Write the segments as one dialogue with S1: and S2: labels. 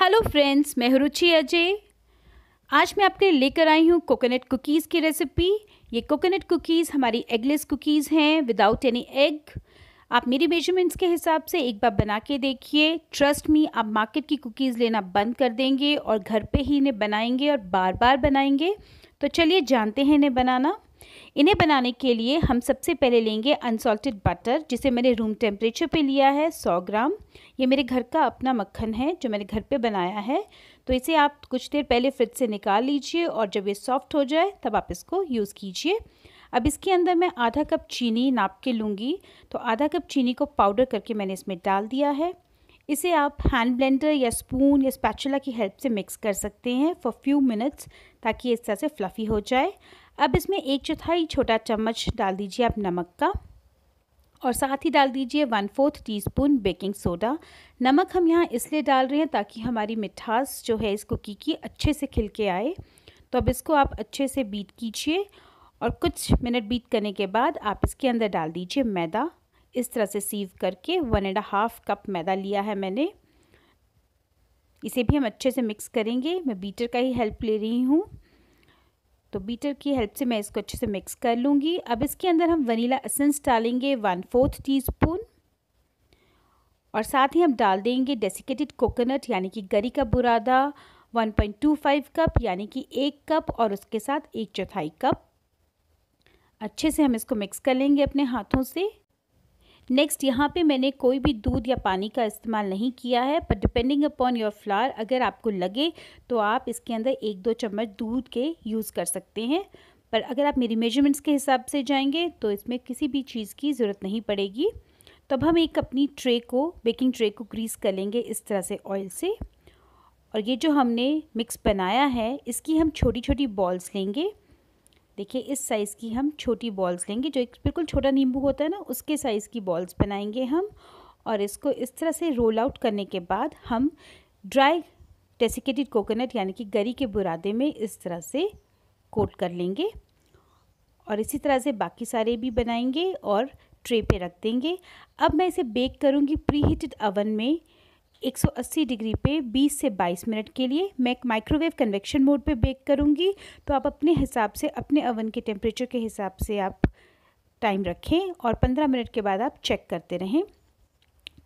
S1: hello friends मैं रुचि अजय आज मैं आपके लिए लेकर आई हूँ कोकोनट कुकीज़ की रेसिपी ये कोकोनट कुकीज़ हमारी एगलेस कुकीज़ हैं विदाउट एनी एग आप मेरी मेजरमेंट्स के हिसाब से एक बार बना के देखिए ट्रस्ट मी आप मार्केट की कुकीज़ लेना बंद कर देंगे और घर पे ही इन्हें बनाएंगे और बार बार बनाएंगे तो चलिए जानते हैं इन्हें बनाना इन्हें बनाने के लिए हम सबसे पहले लेंगे अनसॉल्टेड बटर जिसे मैंने रूम टेम्परेचर पे लिया है 100 ग्राम ये मेरे घर का अपना मक्खन है जो मैंने घर पे बनाया है तो इसे आप कुछ देर पहले फ्रिज से निकाल लीजिए और जब ये सॉफ्ट हो जाए तब आप इसको यूज़ कीजिए अब इसके अंदर मैं आधा कप चीनी नाप के लूँगी तो आधा कप चीनी को पाउडर करके मैंने इसमें डाल दिया है इसे आप हैंड ब्लेंडर या स्पून या स्पैचुला की हेल्प से मिक्स कर सकते हैं फॉर फ्यू मिनट्स ताकि इस तरह से फ्लफ़ी हो जाए अब इसमें एक चौथाई छोटा चम्मच डाल दीजिए आप नमक का और साथ ही डाल दीजिए one fourth teaspoon baking soda नमक हम यहाँ इसलिए डाल रहे हैं ताकि हमारी मिठास जो है इस कुकी की अच्छे से खिल के आए तो अब इसको आप अच्छे से बीट कीजिए और कुछ मिनट बीट करने के बाद आप इसके अंदर डाल दीजिए मैदा इस तरह से सीव करके वन एंड हाफ कप मैदा लिया है मैंने इसे भी हम अच्छे से मिक्स करेंगे मैं बीटर का ही हेल्प ले रही हूँ तो बीटर की हेल्प से मैं इसको अच्छे से मिक्स कर लूँगी अब इसके अंदर हम वनीला असेंस डालेंगे वन फोर्थ टी स्पून और साथ ही हम डाल देंगे डेसिकेटेड कोकोनट यानी कि गरी का बुरादा 1.25 कप यानी कि एक कप और उसके साथ एक चौथाई कप अच्छे से हम इसको मिक्स कर लेंगे अपने हाथों से नेक्स्ट यहाँ पे मैंने कोई भी दूध या पानी का इस्तेमाल नहीं किया है पर डिपेंडिंग अपॉन योर फ्लावर अगर आपको लगे तो आप इसके अंदर एक दो चम्मच दूध के यूज़ कर सकते हैं पर अगर आप मेरी मेजरमेंट्स के हिसाब से जाएंगे तो इसमें किसी भी चीज़ की ज़रूरत नहीं पड़ेगी तो अब हम एक अपनी ट्रे को बेकिंग ट्रे को ग्रीस कर लेंगे इस तरह से ऑयल से और ये जो हमने मिक्स बनाया है इसकी हम छोटी छोटी बॉल्स लेंगे देखिए इस साइज़ की हम छोटी बॉल्स लेंगे जो एक बिल्कुल छोटा नींबू होता है ना उसके साइज़ की बॉल्स बनाएंगे हम और इसको इस तरह से रोल आउट करने के बाद हम ड्राई डेसिकेटेड कोकोनट यानी कि गरी के बुरादे में इस तरह से कोट कर लेंगे और इसी तरह से बाकी सारे भी बनाएंगे और ट्रे पे रख देंगे अब मैं इसे बेक करूँगी प्री हीटेड अवन में 180 डिग्री पे 20 से 22 मिनट के लिए मैं माइक्रोवेव कन्वेक्शन मोड पे बेक करूँगी तो आप अपने हिसाब से अपने अवन के टेम्परेचर के हिसाब से आप टाइम रखें और 15 मिनट के बाद आप चेक करते रहें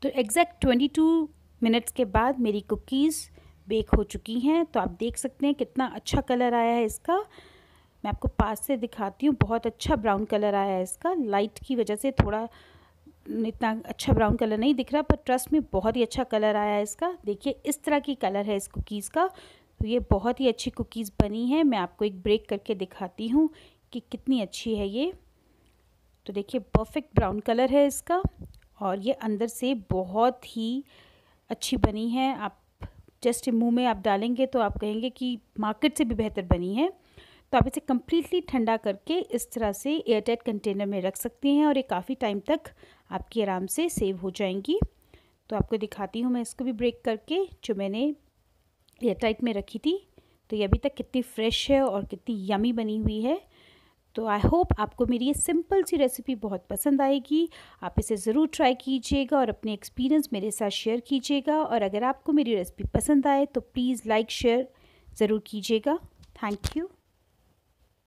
S1: तो एग्जैक्ट 22 मिनट्स के बाद मेरी कुकीज़ बेक हो चुकी हैं तो आप देख सकते हैं कितना अच्छा कलर आया है इसका मैं आपको पास से दिखाती हूँ बहुत अच्छा ब्राउन कलर आया है इसका लाइट की वजह से थोड़ा इतना अच्छा ब्राउन कलर नहीं दिख रहा पर ट्रस्ट में बहुत ही अच्छा कलर आया है इसका देखिए इस तरह की कलर है इस कुकीज़ का तो ये बहुत ही अच्छी कुकीज़ बनी है मैं आपको एक ब्रेक करके दिखाती हूँ कि कितनी अच्छी है ये तो देखिए परफेक्ट ब्राउन कलर है इसका और ये अंदर से बहुत ही अच्छी बनी है आप जस्ट मुंह में आप डालेंगे तो आप कहेंगे कि मार्केट से भी बेहतर बनी है तो आप इसे कम्प्लीटली ठंडा करके इस तरह से एयरटाइट कंटेनर में रख सकते हैं और ये काफ़ी टाइम तक आपकी आराम से सेव हो जाएंगी तो आपको दिखाती हूँ मैं इसको भी ब्रेक करके जो मैंने एयरटाइट में रखी थी तो ये अभी तक कितनी फ्रेश है और कितनी यमी बनी हुई है तो आई होप आपको मेरी ये सिंपल सी रेसिपी बहुत पसंद आएगी आप इसे ज़रूर ट्राई कीजिएगा और अपने एक्सपीरियंस मेरे साथ शेयर कीजिएगा और अगर आपको मेरी रेसिपी पसंद आए तो प्लीज़ लाइक शेयर ज़रूर कीजिएगा थैंक यू